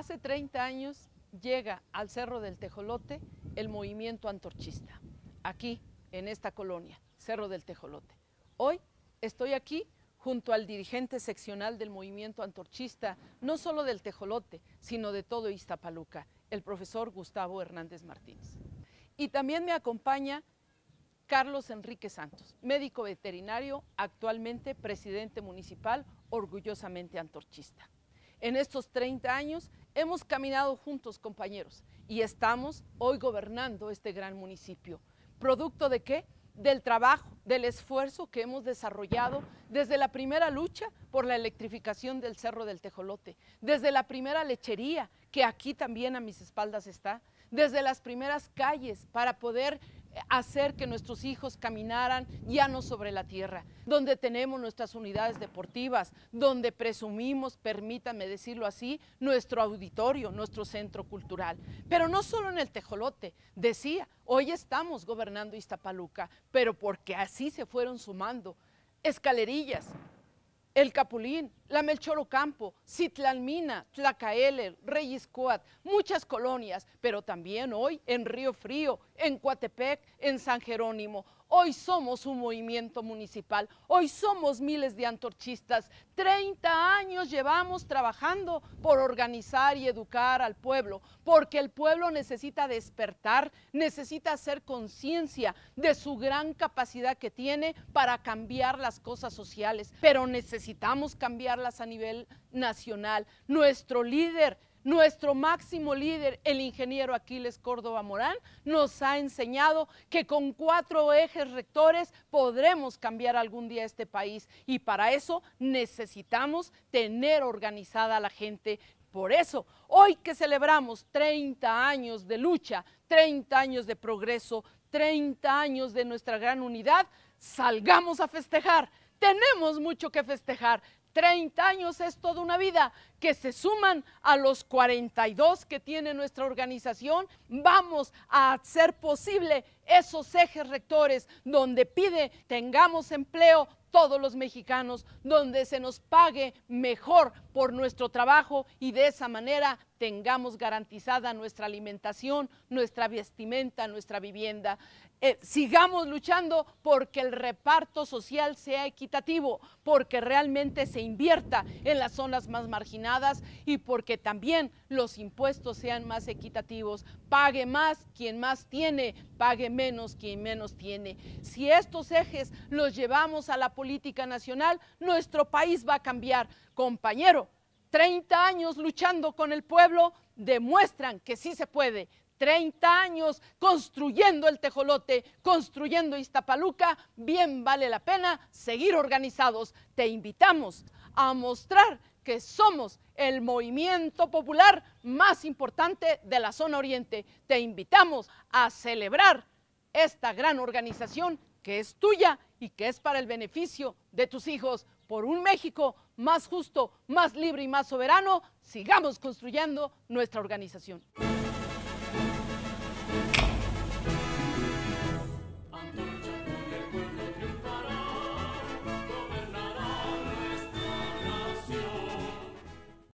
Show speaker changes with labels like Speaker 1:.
Speaker 1: Hace 30 años llega al Cerro del Tejolote el movimiento antorchista, aquí en esta colonia, Cerro del Tejolote. Hoy estoy aquí junto al dirigente seccional del movimiento antorchista, no solo del Tejolote, sino de todo Iztapaluca, el profesor Gustavo Hernández Martínez. Y también me acompaña Carlos Enrique Santos, médico veterinario, actualmente presidente municipal, orgullosamente antorchista. En estos 30 años hemos caminado juntos, compañeros, y estamos hoy gobernando este gran municipio. ¿Producto de qué? Del trabajo, del esfuerzo que hemos desarrollado desde la primera lucha por la electrificación del Cerro del Tejolote, desde la primera lechería, que aquí también a mis espaldas está, desde las primeras calles para poder hacer que nuestros hijos caminaran ya no sobre la tierra, donde tenemos nuestras unidades deportivas, donde presumimos, permítanme decirlo así, nuestro auditorio, nuestro centro cultural. Pero no solo en el tejolote, decía, hoy estamos gobernando Iztapaluca, pero porque así se fueron sumando escalerillas, el Capulín, la Melchor Campo, Citlalmina, Tlacaele, Reyescoat, muchas colonias, pero también hoy en Río Frío, en Coatepec, en San Jerónimo. Hoy somos un movimiento municipal, hoy somos miles de antorchistas. 30 años llevamos trabajando por organizar y educar al pueblo, porque el pueblo necesita despertar, necesita hacer conciencia de su gran capacidad que tiene para cambiar las cosas sociales, pero necesitamos cambiarlas a nivel nacional. Nuestro líder nuestro máximo líder, el ingeniero Aquiles Córdoba Morán, nos ha enseñado que con cuatro ejes rectores podremos cambiar algún día este país y para eso necesitamos tener organizada a la gente. Por eso, hoy que celebramos 30 años de lucha, 30 años de progreso, 30 años de nuestra gran unidad, salgamos a festejar. Tenemos mucho que festejar. 30 años es toda una vida que se suman a los 42 que tiene nuestra organización. Vamos a hacer posible esos ejes rectores donde pide tengamos empleo todos los mexicanos, donde se nos pague mejor por nuestro trabajo y de esa manera tengamos garantizada nuestra alimentación, nuestra vestimenta, nuestra vivienda. Eh, sigamos luchando porque el reparto social sea equitativo, porque realmente se invierta en las zonas más marginadas y porque también los impuestos sean más equitativos. Pague más quien más tiene, pague menos menos quien menos tiene. Si estos ejes los llevamos a la política nacional, nuestro país va a cambiar. Compañero, 30 años luchando con el pueblo demuestran que sí se puede. 30 años construyendo el tejolote, construyendo Iztapaluca, bien vale la pena seguir organizados. Te invitamos a mostrar que somos el movimiento popular más importante de la zona oriente. Te invitamos a celebrar esta gran organización que es tuya y que es para el beneficio de tus hijos, por un México más justo, más libre y más soberano, sigamos construyendo nuestra organización.